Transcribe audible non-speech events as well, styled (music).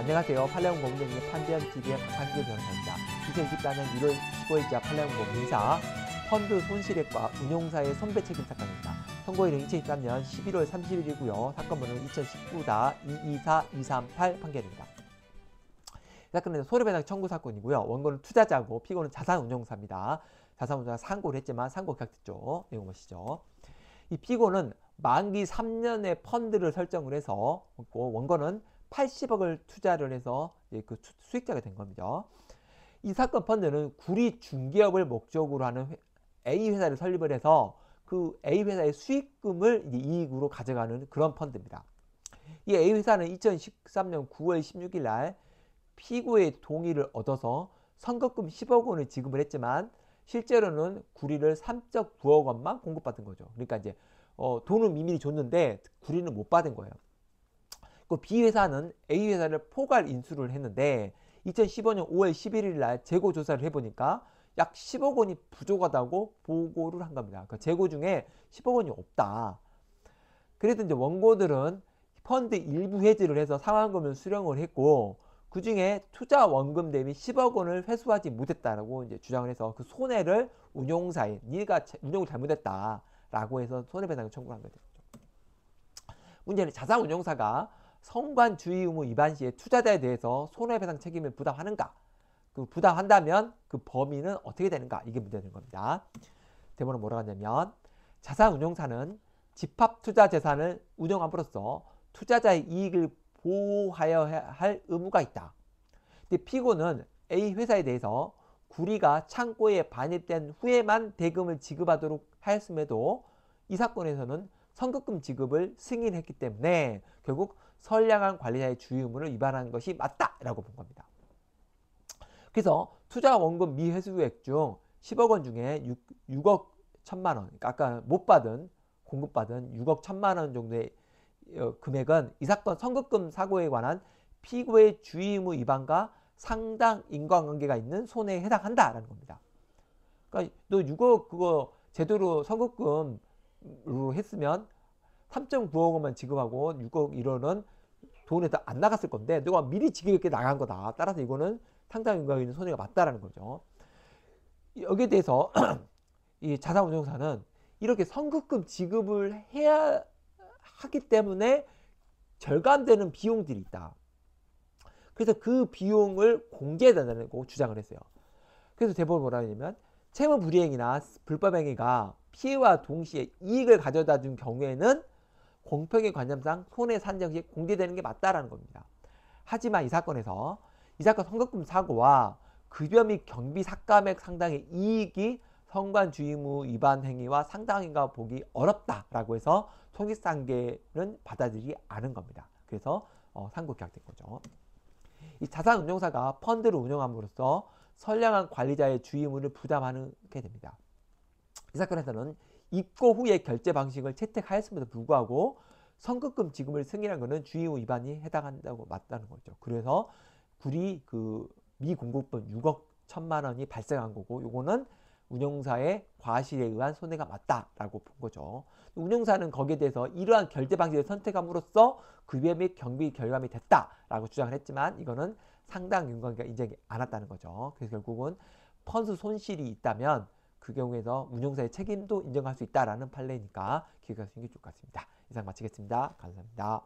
안녕하세요. 팔레온 공룡의 판대현 TV의 박한규 변호사입니다. 2024년 1월 15일자 팔레온 공룡사 펀드 손실액과 운용사의 손배 책임 사건입니다. 선고일은 2023년 11월 30일이고요. 사건번호는 2019다 224238 판결입니다. 사건은 소리배당 청구 사건이고요. 원고는 투자자고 피고는 자산운용사입니다. 자산운용사 상고를 했지만 상고 기각됐죠. 내용 보시죠. 이 피고는 만기 3년의 펀드를 설정을 해서 그 원고는 80억을 투자를 해서 예, 그 수익자가 된 겁니다. 이 사건 펀드는 구리 중개업을 목적으로 하는 A 회사를 설립을 해서 그 A 회사의 수익금을 이익으로 가져가는 그런 펀드입니다. 이 A 회사는 2013년 9월 16일 날 피고의 동의를 얻어서 선거금 10억 원을 지급을 했지만 실제로는 구리를 3.9억 원만 공급받은 거죠. 그러니까 이제 어, 돈은 미미히 줬는데 구리는 못 받은 거예요. 그 B 회사는 A 회사를 포괄 인수를 했는데 2015년 5월 11일 날 재고 조사를 해보니까 약 10억 원이 부족하다고 보고를 한 겁니다. 그 재고 중에 10억 원이 없다. 그래도 이제 원고들은 펀드 일부 해지를 해서 상환금을 수령을 했고 그 중에 투자 원금 대비 10억 원을 회수하지 못했다라고 이제 주장을 해서 그 손해를 운용사인 니가 운용을 잘못했다라고 해서 손해배상을 청구한 거죠. 문제는 자산운용사가 성관 주의 의무 위반 시에 투자자에 대해서 손해배상 책임을 부담하는가? 그 부담한다면 그 범위는 어떻게 되는가? 이게 문제되는 겁니다. 대본은 뭐라고 하냐면 자산 운용사는 집합 투자 재산을 운영함으로써 투자자의 이익을 보호하여 할 의무가 있다. 근데 피고는 A 회사에 대해서 구리가 창고에 반입된 후에만 대금을 지급하도록 하였음에도 이 사건에서는 선급금 지급을 승인했기 때문에 결국 선량한 관리자의 주의 의무를 위반한 것이 맞다라고 본 겁니다. 그래서 투자 원금 미회수액 중 10억 원 중에 6, 억 천만 원, 그러니까 아까 못 받은 공급받은 6억 천만 원 정도의 어, 금액은 이 사건 선급금 사고에 관한 피고의 주의 의무 위반과 상당 인과관계가 있는 손해에 해당한다라는 겁니다. 그러니까 너 6억 그거 제대로 선급금 으로 했으면 3 9억 원만 지급하고 6억 1원은 돈에서 안 나갔을 건데 누가 미리 지급했게 나간 거다. 따라서 이거는 상당히 윤곽에 있는 손해가 맞다라는 거죠. 여기에 대해서 (clears throat) 이 자산운용사는 이렇게 선급금 지급을 해야 하기 때문에 절감되는 비용들이 있다. 그래서 그 비용을 공개해달라고 주장을 했어요. 그래서 대법원 뭐라 하냐면 채무 불이행이나 불법 행위가 피해와 동시에 이익을 가져다 준 경우에는 공평의 관념상 손해산정시 공개되는 게 맞다라는 겁니다. 하지만 이 사건에서 이 사건 선거금 사고와 급여 및 경비 삭감액 상당의 이익이 선관주의무 위반 행위와 상당인가 보기 어렵다라고 해서 손익상계는 받아들이지 않은 겁니다. 그래서 어, 상고 계약된 거죠. 이 자산운용사가 펀드를 운영함으로써 선량한 관리자의 주의문을 부담하게 됩니다. 이 사건에서는 입고 후에 결제 방식을 채택하였음에도 불구하고 선급금 지급을 승인한 것은 주의무 위반이 해당한다고 맞다는 거죠. 그래서 구리 그 미공급분 6억 1천만 원이 발생한 거고 요거는 운영사의 과실에 의한 손해가 맞다라고 본 거죠. 운영사는 거기에 대해서 이러한 결제 방식을 선택함으로써 급여 및 경비 결감이 됐다라고 주장을 했지만 이거는 상당 윤곽이가 인정이 않았다는 거죠. 그래서 결국은 펀드 손실이 있다면 그 경우에서 운용사의 책임도 인정할 수 있다라는 판례니까 기억하시는 게 좋을 것 같습니다. 이상 마치겠습니다. 감사합니다.